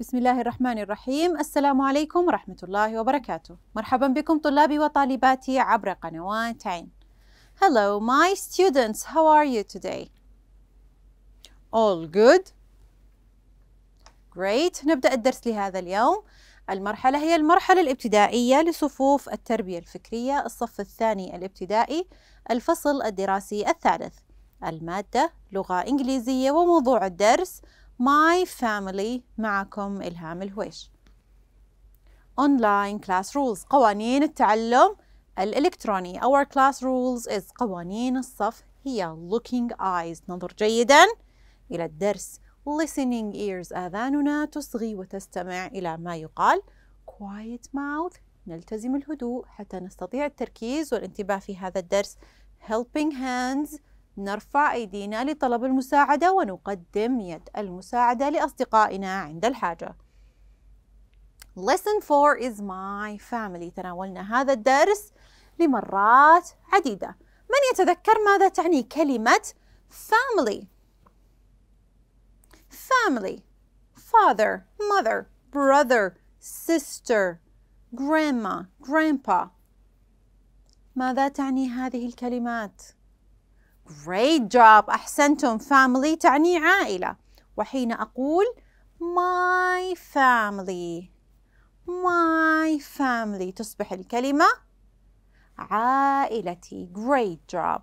بسم الله الرحمن الرحيم السلام عليكم ورحمة الله وبركاته مرحبا بكم طلابي وطالباتي عبر قنوات عين Hello my students how are you today? All good? Great نبدأ الدرس لهذا اليوم المرحلة هي المرحلة الابتدائية لصفوف التربية الفكرية الصف الثاني الابتدائي الفصل الدراسي الثالث المادة لغة إنجليزية وموضوع الدرس My Family معكم إلهام الهويش Online Class Rules قوانين التعلم الإلكتروني Our Class Rules is قوانين الصف هي Looking Eyes نظر جيدا إلى الدرس Listening Ears آذاننا تصغي وتستمع إلى ما يقال Quiet Mouth نلتزم الهدوء حتى نستطيع التركيز والانتباه في هذا الدرس Helping Hands نرفع أيدينا لطلب المساعدة ونقدم يد المساعدة لأصدقائنا عند الحاجة. Lesson 4 is my family. تناولنا هذا الدرس لمرات عديدة. من يتذكر ماذا تعني كلمة family؟ family father, mother, brother, sister, grandma, grandpa. ماذا تعني هذه الكلمات؟ Great job أحسنتم family تعني عائلة وحين أقول my family my family تصبح الكلمة عائلتي great job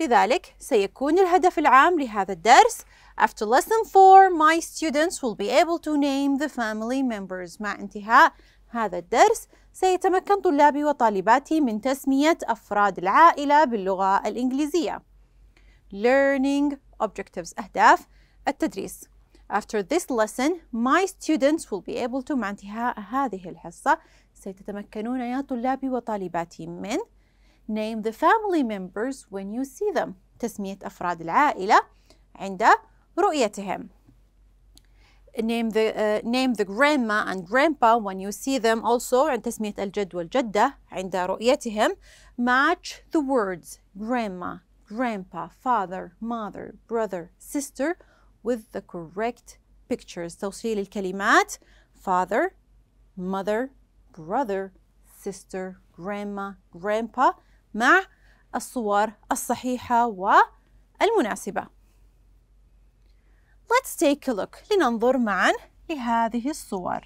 لذلك سيكون الهدف العام لهذا الدرس After lesson 4 my students will be able to name the family members مع انتهاء هذا الدرس سيتمكن طلابي وطالباتي من تسمية أفراد العائلة باللغة الإنجليزية learning objectives أهداف التدريس After this lesson, my students will be able to مع انتهاء هذه الحصة سيتمكنون يا طلابي وطالباتي من name the family members when you see them تسمية أفراد العائلة عند رؤيتهم name the uh, name the grandma and grandpa when you see them also عند تسمية الجد والجدة عند رؤيتهم match the words grandma grandpa, father, mother, brother, sister with the correct pictures توصيل الكلمات father, mother, brother, sister, grandma, grandpa مع الصور الصحيحة والمناسبة. Let's take a look لننظر معا لهذه الصور.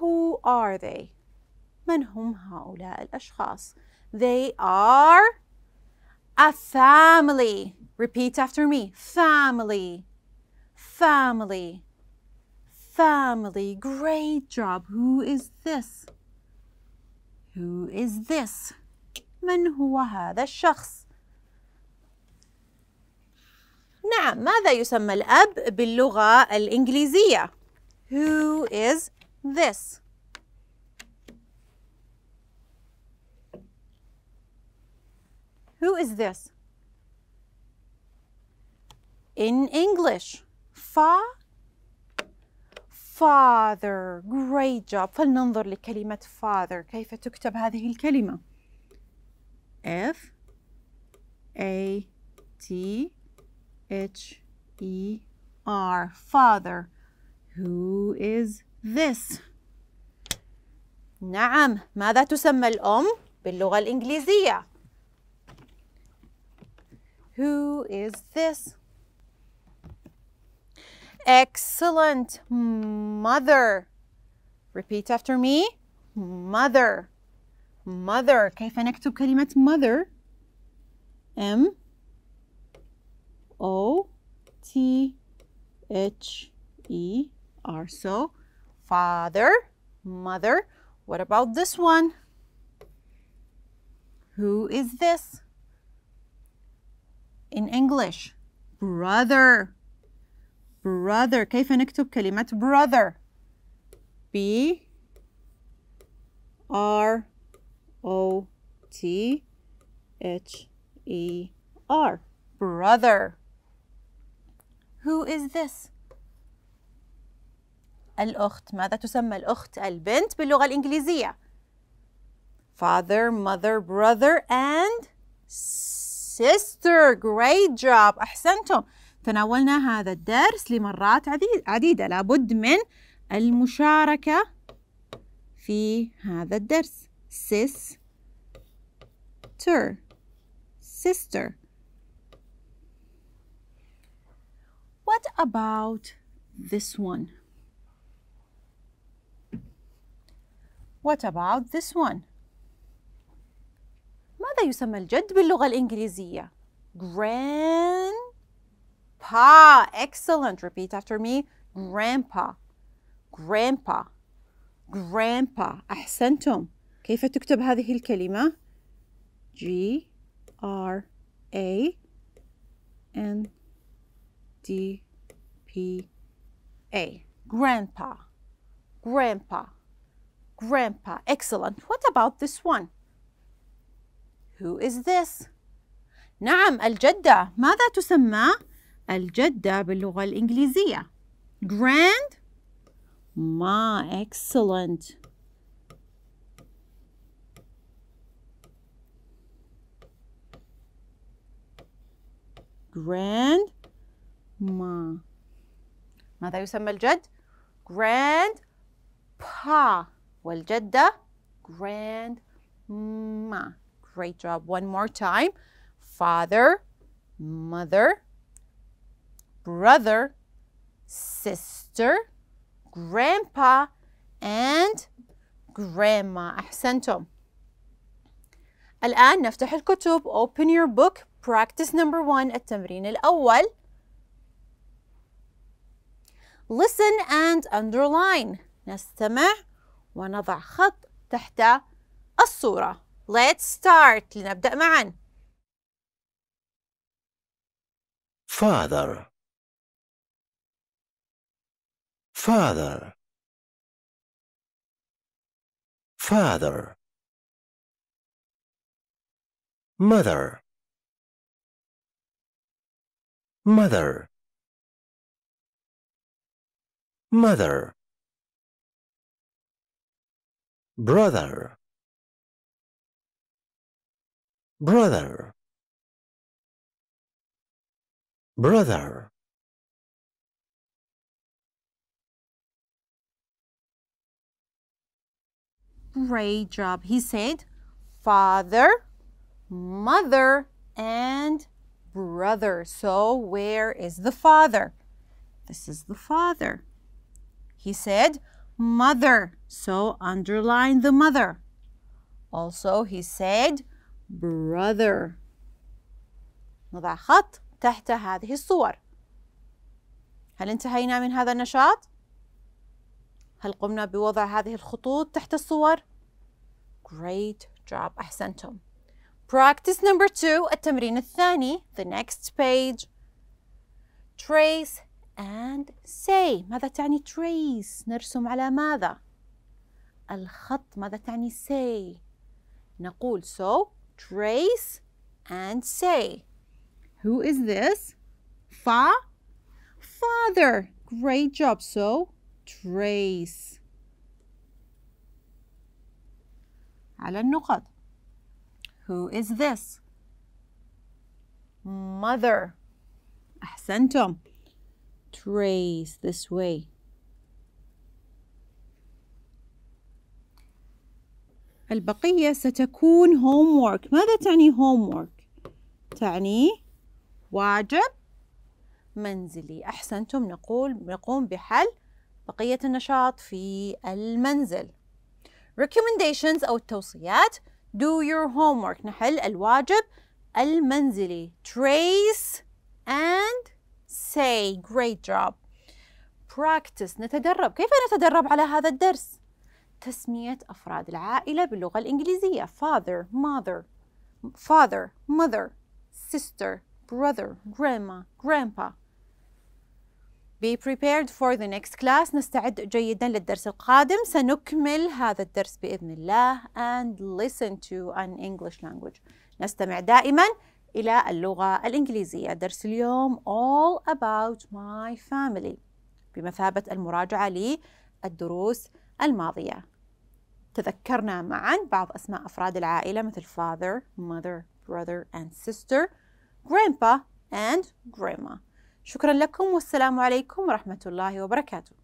Who are they? من هم هؤلاء الأشخاص؟ They are a family. Repeat after me. Family. Family. Family. Great job. Who is this? Who is this? من هو هذا الشخص؟ نعم ماذا يسمى الأب باللغة الإنجليزية؟ Who is this? Who is this? In English, fa father great job فلننظر لكلمة father كيف تكتب هذه الكلمة F A T H E R father who is this نعم ماذا تسمى الأم باللغة الإنجليزية Who is this? Excellent. Mother. Repeat after me. Mother. Mother. كيف نكتب كلمة mother? M O T H E R. So, father, mother. What about this one? Who is this? in English brother brother كيف نكتب كلمة brother B R O T H E R brother Who is this? الأخت ماذا تسمى الأخت البنت باللغة الإنجليزية father mother brother and sister great job أحسنتم تناولنا هذا الدرس لمرات عديدة لابد من المشاركة في هذا الدرس sister sister What about this one? What about this one? يسمى الجد باللغة الإنجليزية؟ grandpa excellent repeat after me grandpa grandpa grandpa أحسنتم كيف تكتب هذه الكلمة؟ G R A N D P A grandpa grandpa grandpa excellent what about this one Who is this? نعم الجدة ماذا تسمى؟ الجدة باللغة الإنجليزية grand ما excellent grand ما ماذا يسمى الجد؟ grand pa والجدة grand ما Great job. One more time. Father, mother, brother, sister, grandpa, and grandma. أحسنتم. الآن نفتح الكتب. Open your book. Practice number one. التمرين الأول. Listen and underline. نستمع ونضع خط تحت الصورة. Let's start. لنبدأ معا. Father. Father. Father. Mother. Mother. Mother. Brother brother brother great job he said father mother and brother so where is the father this is the father he said mother so underline the mother also he said brother نضع خط تحت هذه الصور هل انتهينا من هذا النشاط؟ هل قمنا بوضع هذه الخطوط تحت الصور؟ Great job أحسنتم Practice number two التمرين الثاني The next page Trace and say ماذا تعني trace؟ نرسم على ماذا؟ الخط ماذا تعني say؟ نقول so trace, and say. Who is this? Fa? Father. Great job. So, trace. على النقط. Who is this? Mother. أحسنتم. Trace this way. البقية ستكون homework ماذا تعني homework؟ تعني واجب منزلي أحسنتم نقول نقوم بحل بقية النشاط في المنزل recommendations أو التوصيات do your homework نحل الواجب المنزلي trace and say great job practice نتدرب كيف نتدرب على هذا الدرس تسمية أفراد العائلة باللغة الإنجليزية father, mother, father, mother, sister, brother, grandma, grandpa Be prepared for the next class نستعد جيدا للدرس القادم سنكمل هذا الدرس بإذن الله and listen to an English language نستمع دائما إلى اللغة الإنجليزية درس اليوم all about my family بمثابة المراجعة للدروس الدروس الماضية تذكرنا معا بعض أسماء أفراد العائلة مثل father, mother, brother and sister, grandpa and grandma شكرا لكم والسلام عليكم ورحمة الله وبركاته